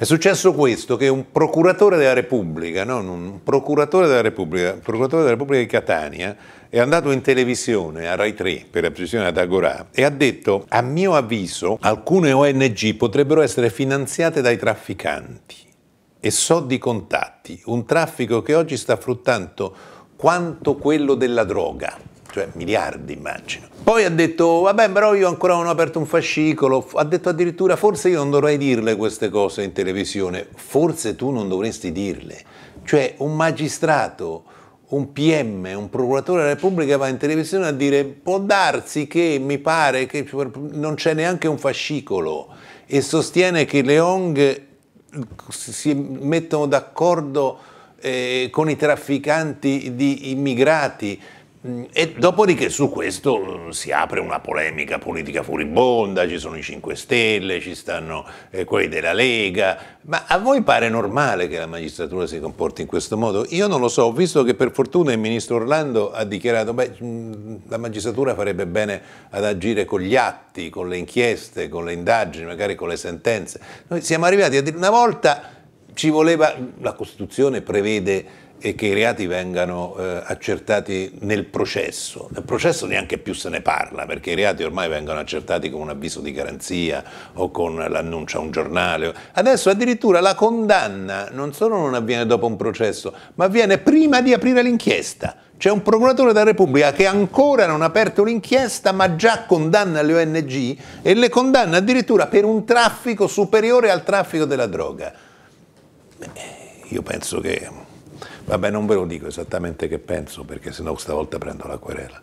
È successo questo, che un procuratore della Repubblica, no? un procuratore della Repubblica, procuratore della Repubblica di Catania, è andato in televisione a Rai 3, per la precisione ad Agorà, e ha detto, a mio avviso, alcune ONG potrebbero essere finanziate dai trafficanti. E so di contatti, un traffico che oggi sta fruttando quanto quello della droga cioè miliardi immagino. Poi ha detto, vabbè però io ancora non ho aperto un fascicolo, ha detto addirittura forse io non dovrei dirle queste cose in televisione, forse tu non dovresti dirle. Cioè un magistrato, un PM, un procuratore della Repubblica va in televisione a dire può darsi che mi pare che non c'è neanche un fascicolo e sostiene che le ONG si mettono d'accordo eh, con i trafficanti di immigrati Mm, e dopodiché su questo mm, si apre una polemica politica furibonda, ci sono i 5 Stelle, ci stanno eh, quelli della Lega, ma a voi pare normale che la magistratura si comporti in questo modo? Io non lo so, ho visto che per fortuna il ministro Orlando ha dichiarato che mm, la magistratura farebbe bene ad agire con gli atti, con le inchieste, con le indagini, magari con le sentenze. Noi siamo arrivati a dire una volta ci voleva, la Costituzione prevede eh, che i reati vengano eh, accertati nel processo. Nel processo neanche più se ne parla, perché i reati ormai vengono accertati con un avviso di garanzia o con l'annuncio a un giornale. Adesso addirittura la condanna non solo non avviene dopo un processo, ma avviene prima di aprire l'inchiesta. C'è un procuratore della Repubblica che ancora non ha aperto l'inchiesta ma già condanna le ONG e le condanna addirittura per un traffico superiore al traffico della droga. Beh, io penso che... Vabbè, non ve lo dico esattamente che penso, perché sennò stavolta prendo la querela.